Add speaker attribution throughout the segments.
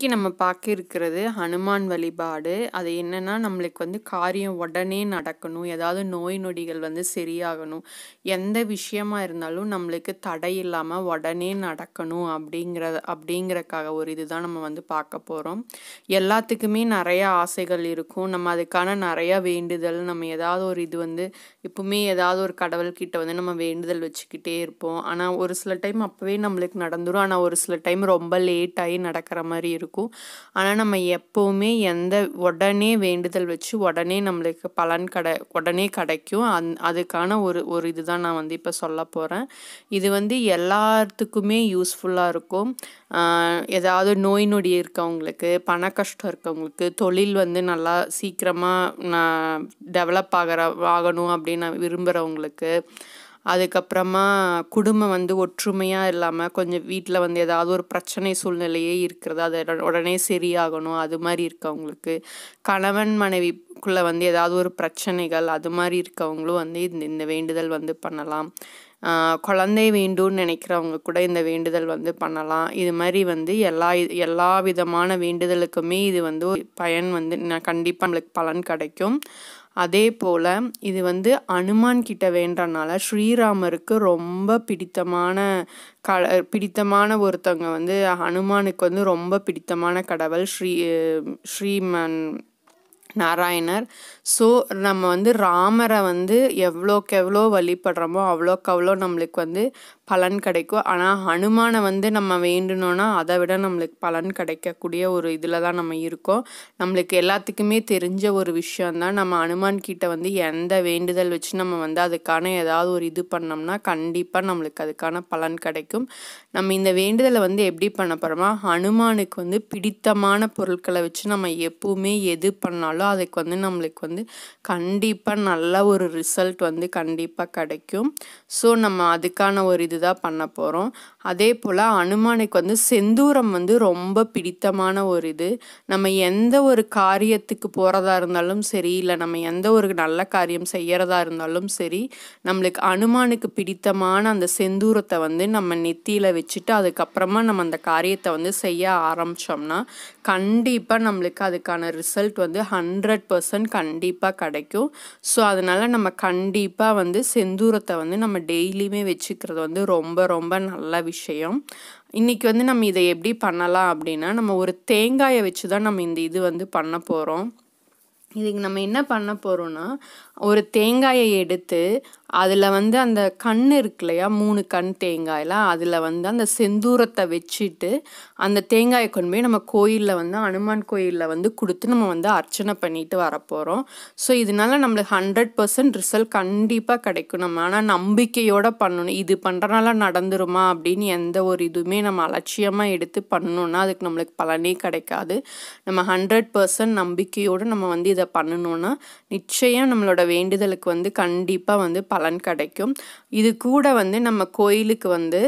Speaker 1: இன்றைக்கி நம்ம பார்க்க இருக்கிறது ஹனுமான் வழிபாடு அது என்னென்னா நம்மளுக்கு வந்து காரியம் உடனே நடக்கணும் ஏதாவது நோய் நொடிகள் வந்து சரியாகணும் எந்த விஷயமா இருந்தாலும் நம்மளுக்கு தடை இல்லாமல் உடனே நடக்கணும் அப்படிங்கிற அப்படிங்கிறக்காக ஒரு இதுதான் நம்ம வந்து பார்க்க போகிறோம் எல்லாத்துக்குமே நிறைய ஆசைகள் இருக்கும் நம்ம அதுக்கான நிறையா வேண்டுதல் நம்ம ஏதாவது ஒரு இது வந்து எப்பவுமே ஏதாவது ஒரு கடவுள்கிட்ட வந்து நம்ம வேண்டுதல் வச்சுக்கிட்டே இருப்போம் ஆனால் ஒரு சில டைம் அப்போவே நம்மளுக்கு நடந்துடும் ஆனால் ஒரு சில டைம் ரொம்ப லேட் ஆகி நடக்கிற மாதிரி இருக்கும் இருக்கும் ஆனால் நம்ம எப்போவுமே எந்த உடனே வேண்டுதல் வச்சு உடனே நம்மளுக்கு பலன் கடை உடனே கிடைக்கும் அந் அதுக்கான ஒரு ஒரு இதுதான் நான் வந்து இப்போ சொல்ல போகிறேன் இது வந்து எல்லாத்துக்குமே யூஸ்ஃபுல்லாக இருக்கும் ஏதாவது நோய் நொடி இருக்கவங்களுக்கு பண கஷ்டம் இருக்கவங்களுக்கு தொழில் வந்து நல்லா சீக்கிரமாக நான் டெவலப் ஆகிற ஆகணும் அப்படின்னு நான் விரும்புகிறவங்களுக்கு அதுக்கப்புறமா குடும்பம் வந்து ஒற்றுமையாக இல்லாமல் கொஞ்சம் வீட்டில் வந்து ஏதாவது ஒரு பிரச்சனை சூழ்நிலையே இருக்கிறது அதை உடனே சரியாகணும் அது மாதிரி இருக்கவங்களுக்கு கணவன் மனைவிக்குள்ளே வந்து ஏதாவது ஒரு பிரச்சனைகள் அது மாதிரி இருக்கவங்களும் வந்து இந்த இந்த வேண்டுதல் வந்து பண்ணலாம் குழந்தை வேண்டும்னு நினைக்கிறவங்க கூட இந்த வேண்டுதல் வந்து பண்ணலாம் இது மாதிரி வந்து எல்லா எல்லா விதமான வேண்டுதலுக்குமே இது வந்து பயன் வந்து நான் கண்டிப்பாக நம்மளுக்கு பலன் கிடைக்கும் அதே போல் இது வந்து அனுமான் கிட்ட வேண்டனால ஸ்ரீராமருக்கு ரொம்ப பிடித்தமான க பிடித்தமான ஒருத்தவங்க வந்து ஹனுமானுக்கு வந்து ரொம்ப பிடித்தமான கடவுள் ஸ்ரீ ஸ்ரீமன் நாராயணர் ஸோ நம்ம வந்து ராமரை வந்து எவ்வளோக்கு எவ்வளோ வழிபடுறோமோ அவ்வளோக்கு அவ்வளோ நம்மளுக்கு வந்து பலன் கிடைக்கும் ஆனால் ஹனுமானை வந்து நம்ம வேண்டணும்னா அதை விட நம்மளுக்கு பலன் கிடைக்கக்கூடிய ஒரு இதில் தான் நம்ம இருக்கோம் நம்மளுக்கு எல்லாத்துக்குமே தெரிஞ்ச ஒரு விஷயந்தான் நம்ம ஹனுமான் கிட்டே வந்து எந்த வேண்டுதல் வச்சு நம்ம வந்து அதுக்கான ஏதாவது ஒரு இது பண்ணோம்னா கண்டிப்பாக நம்மளுக்கு அதுக்கான பலன் கிடைக்கும் நம்ம இந்த வேண்டுதலை வந்து எப்படி பண்ண போகிறோமா ஹனுமானுக்கு வந்து பிடித்தமான பொருட்களை வச்சு நம்ம எப்பவுமே எது பண்ணாலும் அதுக்கு வந்து நம்மளுக்கு வந்து கண்டிப்பாக நல்ல ஒரு ரிசல்ட் வந்து கண்டிப்பாக கிடைக்கும் ஸோ நம்ம அதுக்கான ஒரு இது இதுதான் பண்ண போகிறோம் அதே போல் அனுமானுக்கு வந்து செந்தூரம் வந்து ரொம்ப பிடித்தமான ஒரு இது நம்ம எந்த ஒரு காரியத்துக்கு போகிறதா இருந்தாலும் சரி இல்லை நம்ம எந்த ஒரு நல்ல காரியம் செய்கிறதா இருந்தாலும் சரி நம்மளுக்கு அனுமானுக்கு பிடித்தமான அந்த செந்தூரத்தை வந்து நம்ம நெத்தியில் வச்சுட்டு அதுக்கப்புறமா நம்ம அந்த காரியத்தை வந்து செய்ய ஆரம்பித்தோம்னா கண்டிப்பாக நம்மளுக்கு அதுக்கான ரிசல்ட் வந்து ஹண்ட்ரட் பர்சன்ட் கண்டிப்பாக கிடைக்கும் ஸோ அதனால் நம்ம கண்டிப்பாக வந்து செந்தூரத்தை வந்து நம்ம டெய்லியுமே வச்சுக்கிறது வந்து ரொம்ப ரொம்ப நல்ல விஷயம் இன்றைக்கி வந்து நம்ம இதை எப்படி பண்ணலாம் அப்படின்னா நம்ம ஒரு தேங்காயை வச்சு தான் நம்ம இந்த இது வந்து பண்ண போகிறோம் இதுக்கு நம்ம என்ன பண்ண போகிறோன்னா ஒரு தேங்காயை எடுத்து அதில் வந்து அந்த கண் இருக்கு இல்லையா மூணு கண் தேங்காயில் அதில் வந்து அந்த செந்தூரத்தை வச்சுட்டு அந்த தேங்காயை கொண்டு போய் நம்ம கோயிலில் வந்து அனுமான் கோயிலில் வந்து கொடுத்து நம்ம வந்து அர்ச்சனை பண்ணிட்டு வரப்போகிறோம் ஸோ இதனால நம்மளுக்கு ஹண்ட்ரட் பர்சன்ட் ரிசல்ட் கண்டிப்பாக கிடைக்கும் நம்ம ஆனால் நம்பிக்கையோடு பண்ணணும் இது பண்ணுறனால நடந்துருமா அப்படின்னு எந்த ஒரு இதுவுமே நம்ம அலட்சியமாக எடுத்து பண்ணோன்னா அதுக்கு நம்மளுக்கு பலனே கிடைக்காது நம்ம ஹண்ட்ரட் பர்சன்ட் நம்பிக்கையோடு நம்ம வந்து இதை பண்ணணும்னா நிச்சயம் நம்மளோட வேண்டுதலுக்கு வந்து கண்டிப்பாக வந்து பலன் கிடைக்கும் இது கூட வந்து நம்ம கோயிலுக்கு வந்து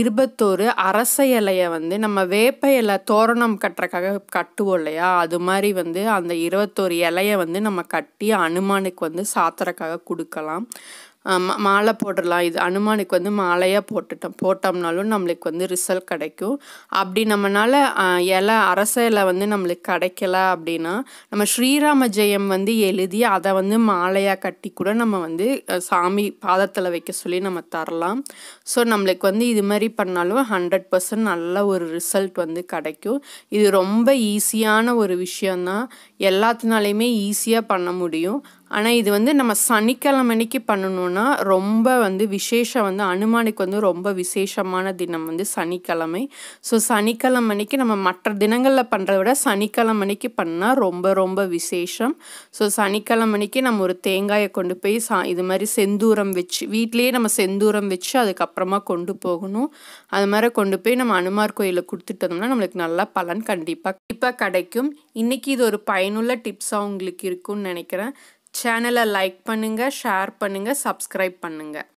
Speaker 1: இருபத்தோரு அரச இலையை வந்து நம்ம வேப்ப இலை தோரணம் கட்டுறக்காக கட்டுவோம் இல்லையா அது மாதிரி வந்து அந்த இருபத்தோரு இலையை வந்து நம்ம கட்டி அனுமானுக்கு வந்து சாத்திரக்காக கொடுக்கலாம் மாலை போடலாம் இது அனுமானுக்கு வந்து மாலையாக போட்டுட்டோம் போட்டோம்னாலும் நம்மளுக்கு வந்து ரிசல்ட் கிடைக்கும் அப்படி நம்மளால் இலை அரச இலை வந்து நம்மளுக்கு கிடைக்கல அப்படின்னா நம்ம ஸ்ரீராம ஜெயம் வந்து எழுதி அதை வந்து மாலையாக கட்டி கூட நம்ம வந்து சாமி பாதத்தில் வைக்க சொல்லி நம்ம தரலாம் ஸோ நம்மளுக்கு வந்து இது மாதிரி பண்ணாலும் ஹண்ட்ரட் பர்சன்ட் நல்ல ஒரு ரிசல்ட் வந்து கிடைக்கும் இது ரொம்ப ஈஸியான ஒரு விஷயந்தான் எல்லாத்தினாலையுமே ஈஸியாக பண்ண முடியும் ஆனால் இது வந்து நம்ம சனிக்கிழமைக்கு அன்னைக்கு பண்ணணுன்னா ரொம்ப வந்து விசேஷம் வந்து அனுமானுக்கு வந்து ரொம்ப விசேஷமான தினம் வந்து சனிக்கிழமை ஸோ சனிக்கிழமைக்கு நம்ம மற்ற தினங்களில் பண்ணுறத விட சனிக்கிழமைக்கு அன்னைக்கு பண்ணால் ரொம்ப ரொம்ப விசேஷம் ஸோ சனிக்கிழமைக்கு நம்ம ஒரு தேங்காயை கொண்டு போய் சா இது மாதிரி செந்தூரம் வச்சு வீட்லேயே நம்ம செந்தூரம் வச்சு அதுக்கப்புறமா கொண்டு போகணும் அது மாதிரி கொண்டு போய் நம்ம அனுமார் கோயிலில் கொடுத்துட்டோம்னா நம்மளுக்கு நல்லா பலன் கண்டிப்பாக கண்டிப்பாக கிடைக்கும் இன்றைக்கி இது ஒரு பயனுள்ள டிப்ஸாக உங்களுக்கு இருக்கும்னு நினைக்கிறேன் சேனலை லைக் பண்ணுங்கள் ஷேர் பண்ணுங்கள் சப்ஸ்கிரைப் பண்ணுங்கள்